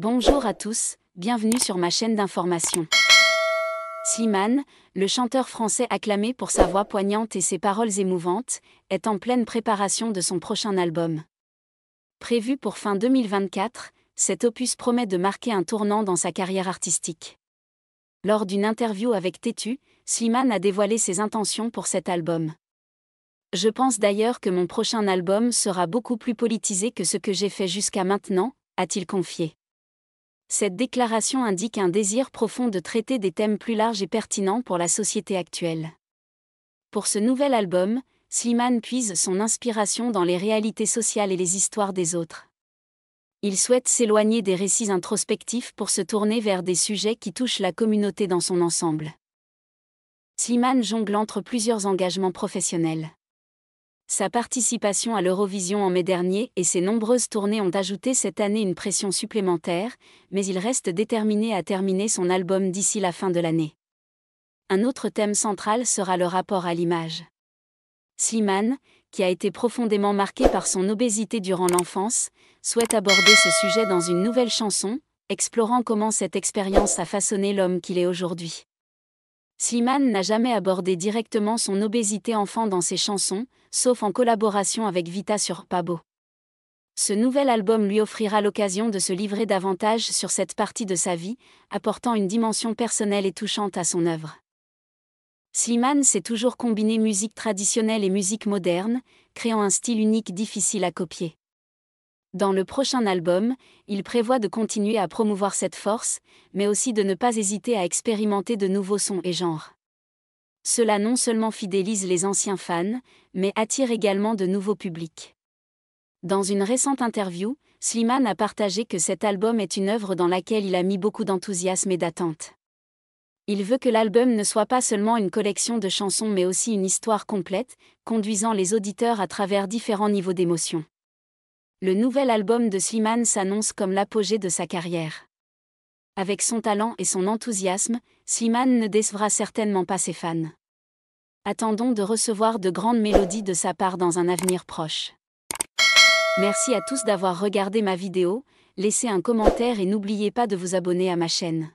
Bonjour à tous, bienvenue sur ma chaîne d'information. Slimane, le chanteur français acclamé pour sa voix poignante et ses paroles émouvantes, est en pleine préparation de son prochain album. Prévu pour fin 2024, cet opus promet de marquer un tournant dans sa carrière artistique. Lors d'une interview avec Tétu, Slimane a dévoilé ses intentions pour cet album. Je pense d'ailleurs que mon prochain album sera beaucoup plus politisé que ce que j'ai fait jusqu'à maintenant, a-t-il confié cette déclaration indique un désir profond de traiter des thèmes plus larges et pertinents pour la société actuelle. Pour ce nouvel album, Slimane puise son inspiration dans les réalités sociales et les histoires des autres. Il souhaite s'éloigner des récits introspectifs pour se tourner vers des sujets qui touchent la communauté dans son ensemble. Slimane jongle entre plusieurs engagements professionnels sa participation à l'Eurovision en mai dernier et ses nombreuses tournées ont ajouté cette année une pression supplémentaire, mais il reste déterminé à terminer son album d'ici la fin de l'année. Un autre thème central sera le rapport à l'image. Slimane, qui a été profondément marqué par son obésité durant l'enfance, souhaite aborder ce sujet dans une nouvelle chanson, explorant comment cette expérience a façonné l'homme qu'il est aujourd'hui. Slimane n'a jamais abordé directement son obésité enfant dans ses chansons, sauf en collaboration avec Vita sur Pabo. Ce nouvel album lui offrira l'occasion de se livrer davantage sur cette partie de sa vie, apportant une dimension personnelle et touchante à son œuvre. Slimane s'est toujours combiné musique traditionnelle et musique moderne, créant un style unique difficile à copier. Dans le prochain album, il prévoit de continuer à promouvoir cette force, mais aussi de ne pas hésiter à expérimenter de nouveaux sons et genres. Cela non seulement fidélise les anciens fans, mais attire également de nouveaux publics. Dans une récente interview, Slimane a partagé que cet album est une œuvre dans laquelle il a mis beaucoup d'enthousiasme et d'attente. Il veut que l'album ne soit pas seulement une collection de chansons mais aussi une histoire complète, conduisant les auditeurs à travers différents niveaux d'émotion le nouvel album de Slimane s'annonce comme l'apogée de sa carrière. Avec son talent et son enthousiasme, Slimane ne décevra certainement pas ses fans. Attendons de recevoir de grandes mélodies de sa part dans un avenir proche. Merci à tous d'avoir regardé ma vidéo, laissez un commentaire et n'oubliez pas de vous abonner à ma chaîne.